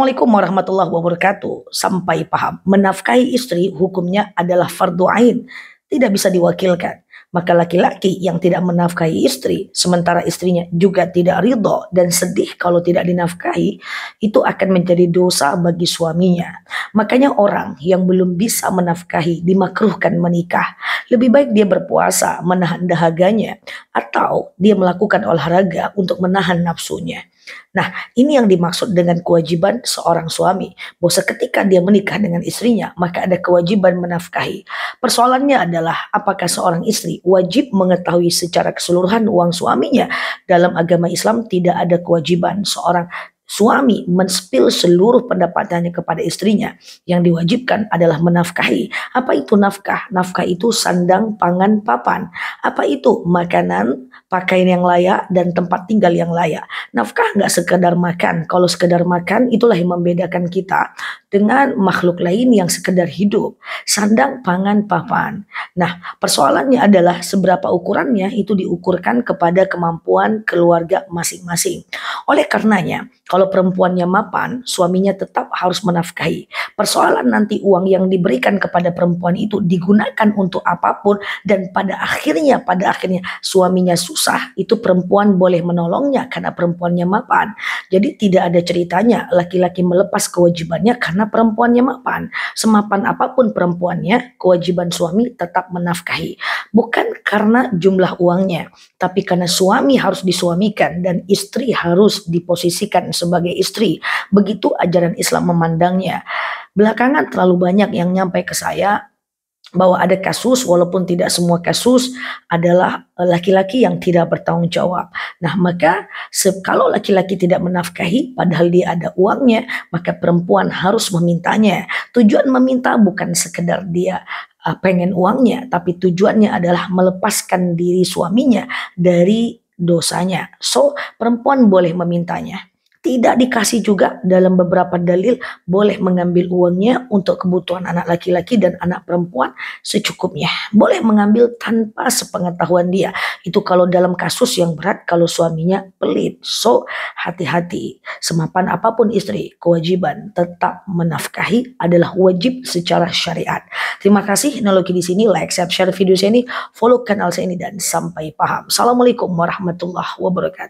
Assalamualaikum warahmatullahi wabarakatuh. Sampai paham, menafkahi istri hukumnya adalah fardu ain, tidak bisa diwakilkan. Maka laki-laki yang tidak menafkahi istri, sementara istrinya juga tidak ridho dan sedih kalau tidak dinafkahi, itu akan menjadi dosa bagi suaminya. Makanya orang yang belum bisa menafkahi dimakruhkan menikah. Lebih baik dia berpuasa, menahan dahaganya, atau dia melakukan olahraga untuk menahan nafsunya. Nah, ini yang dimaksud dengan kewajiban seorang suami bahwa seketika dia menikah dengan istrinya, maka ada kewajiban menafkahi. Persoalannya adalah apakah seorang istri wajib mengetahui secara keseluruhan uang suaminya? Dalam agama Islam tidak ada kewajiban seorang suami menspil seluruh pendapatannya kepada istrinya. Yang diwajibkan adalah menafkahi. Apa itu nafkah? Nafkah itu sandang, pangan, papan. Apa itu makanan, pakaian yang layak, dan tempat tinggal yang layak. Nafkah nggak sekedar makan. Kalau sekedar makan, itulah yang membedakan kita dengan makhluk lain yang sekedar hidup. Sandang, pangan, papan. Nah, persoalannya adalah seberapa ukurannya itu diukurkan kepada kemampuan keluarga masing-masing. Oleh karenanya, kalau perempuannya mapan, suaminya tetap harus menafkahi. Persoalan nanti uang yang diberikan kepada perempuan itu digunakan untuk apapun dan pada akhirnya pada akhirnya suaminya susah, itu perempuan boleh menolongnya karena perempuannya mapan. Jadi tidak ada ceritanya laki-laki melepas kewajibannya karena perempuannya mapan. Semapan apapun perempuannya, kewajiban suami tetap menafkahi. Bukan karena jumlah uangnya, tapi karena suami harus disuamikan dan istri harus diposisikan sebagai istri. Begitu ajaran Islam memandangnya. Belakangan terlalu banyak yang nyampe ke saya, bahwa ada kasus walaupun tidak semua kasus adalah laki-laki yang tidak bertanggung jawab. Nah, maka kalau laki-laki tidak menafkahi padahal dia ada uangnya, maka perempuan harus memintanya. Tujuan meminta bukan sekedar dia uh, pengen uangnya, tapi tujuannya adalah melepaskan diri suaminya dari dosanya. So, perempuan boleh memintanya tidak dikasih juga dalam beberapa dalil boleh mengambil uangnya untuk kebutuhan anak laki-laki dan anak perempuan secukupnya. Boleh mengambil tanpa sepengetahuan dia. Itu kalau dalam kasus yang berat kalau suaminya pelit. So, hati-hati. Semapan apapun istri, kewajiban tetap menafkahi adalah wajib secara syariat. Terima kasih Nologi di sini like, share, share video saya ini, follow kanal saya ini dan sampai paham. Assalamualaikum warahmatullahi wabarakatuh.